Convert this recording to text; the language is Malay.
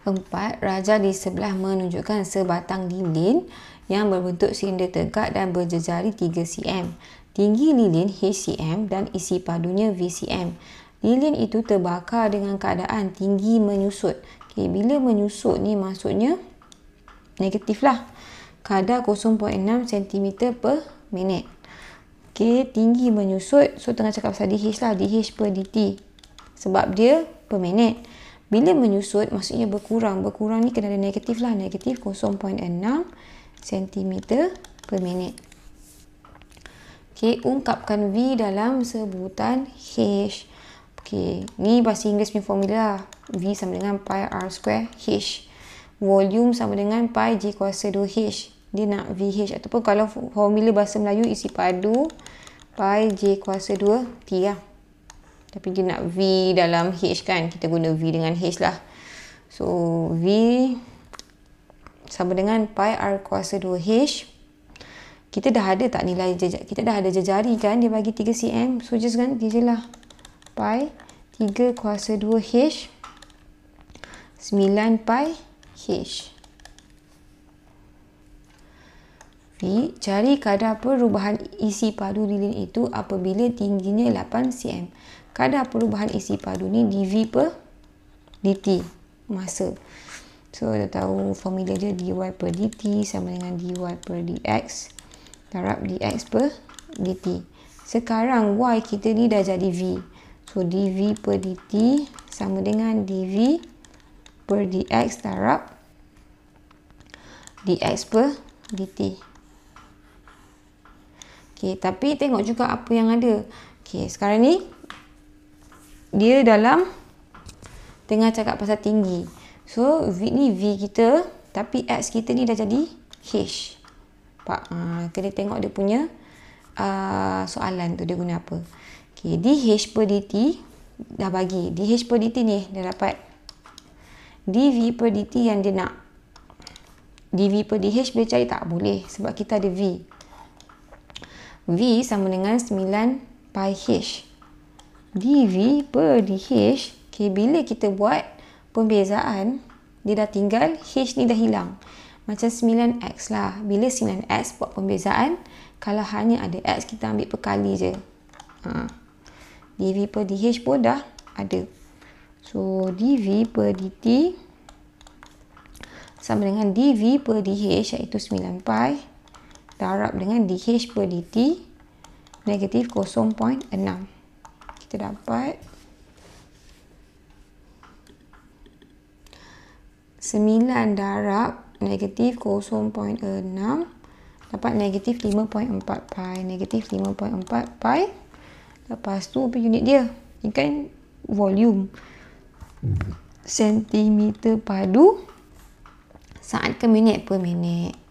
Empat, raja di sebelah menunjukkan sebatang lilin yang berbentuk silinder tegak dan berjejari 3 cm. Tinggi lilin HCM dan isi padunya VCM. Lilin itu terbakar dengan keadaan tinggi menyusut. Okay, bila menyusut ni maksudnya negatif lah. Kadar 0.6 cm per minit. Okay, tinggi menyusut. So tengah cakap pasal DH lah. DH per DT. Sebab dia per minit. Bila menyusut, maksudnya berkurang. Berkurang ni kena ada negatif lah. Negatif 0.6 cm per minit. Okey, ungkapkan V dalam sebutan H. Okey, ni bahasa Inggeris punya formula. lah. V sama dengan pi R square H. Volume sama dengan pi J kuasa 2H. Dia nak v VH ataupun kalau formula bahasa Melayu isi padu pi J kuasa 2T lah. Ya. Tapi kita nak V dalam H kan. Kita guna V dengan H lah. So V sama dengan pi R kuasa 2H. Kita dah ada tak nilai jejak? Kita dah ada jejari kan. Dia bagi 3 cm. So just ganti je lah. Pi 3 kuasa 2H. 9 pi H. Jadi, cari kadar perubahan isi padu lilin itu apabila tingginya 8 cm. Kadar perubahan isi padu ni dv per dt masa. So, dia tahu formula dia dy per dt sama dengan dy per dx darab dx per dt. Sekarang y kita ni dah jadi v. So, dv per dt sama dengan dv per dx darab dx per dt. Okay, tapi tengok juga apa yang ada. Okay, sekarang ni dia dalam tengah cakap pasal tinggi. So, V ni V kita, tapi X kita ni dah jadi H. Pak, ha, kena tengok dia punya uh, soalan tu dia guna apa. Okay, di h per dt dah bagi. di h per dt ni dia dapat v per dt yang dia nak. dV per dH boleh cari tak? Boleh sebab kita ada V. V sama dengan 9 pi H. DV per DH, okay, bila kita buat pembezaan, dia dah tinggal, H ni dah hilang. Macam 9X lah. Bila 9X buat pembezaan, kalau hanya ada X, kita ambil perkali je. Ha. DV per DH pun dah ada. So, DV per DT sama dengan DV per DH iaitu 9 pi darab dengan dH per dt negatif 0.6. Kita dapat sembilan darab negatif 0.6 dapat negatif 5.4 pi. Negatif 5.4 pi. Lepas tu apa unit dia? Ini kan volume. Sentimeter padu saat ke minit per minit.